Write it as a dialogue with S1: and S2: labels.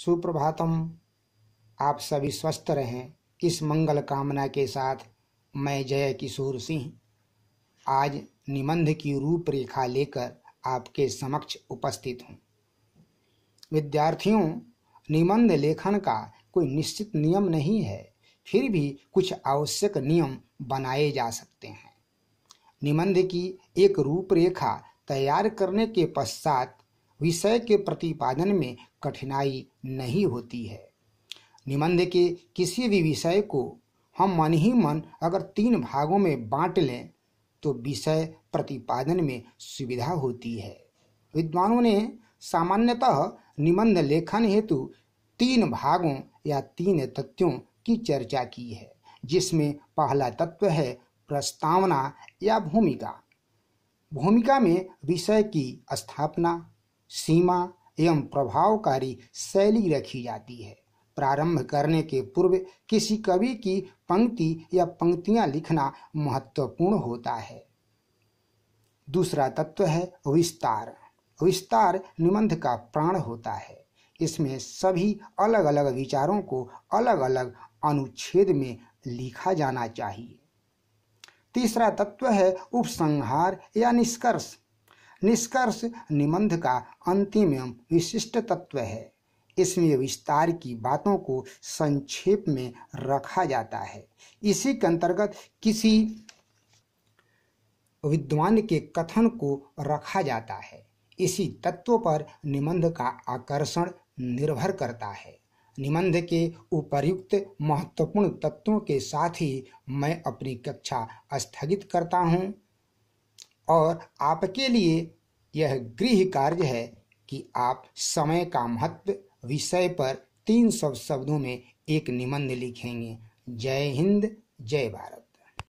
S1: सुप्रभातम आप सभी स्वस्थ रहें इस मंगल कामना के साथ मैं जय किशोर सिंह आज निबंध की रूपरेखा लेकर आपके समक्ष उपस्थित हूँ विद्यार्थियों निबंध लेखन का कोई निश्चित नियम नहीं है फिर भी कुछ आवश्यक नियम बनाए जा सकते हैं निबंध की एक रूपरेखा तैयार करने के पश्चात विषय के प्रतिपादन में कठिनाई नहीं होती है निबंध के किसी भी विषय को हम मन ही मन अगर तीन भागों में बांट लें तो विषय प्रतिपादन में सुविधा होती है विद्वानों ने सामान्यतः निबंध लेखन हेतु तीन भागों या तीन तथ्यों की चर्चा की है जिसमें पहला तत्व है प्रस्तावना या भूमिका भूमिका में विषय की स्थापना सीमा एवं प्रभावकारी शैली रखी जाती है प्रारंभ करने के पूर्व किसी कवि की पंक्ति या पंक्तियां लिखना महत्वपूर्ण होता है दूसरा तत्व है विस्तार विस्तार निबंध का प्राण होता है इसमें सभी अलग अलग विचारों को अलग अलग अनुच्छेद में लिखा जाना चाहिए तीसरा तत्व है उपसंहार या निष्कर्ष निष्कर्ष निबंध का अंतिम एवं विशिष्ट तत्व है इसमें विस्तार की बातों को संक्षेप में रखा जाता है इसी के अंतर्गत किसी विद्वान के कथन को रखा जाता है इसी तत्व पर निबंध का आकर्षण निर्भर करता है निबंध के उपर्युक्त महत्वपूर्ण तत्वों के साथ ही मैं अपनी कक्षा स्थगित करता हूँ और आपके लिए यह गृह कार्य है कि आप समय का महत्व विषय पर तीन सौ शब्दों में एक निबंध लिखेंगे जय हिंद जय भारत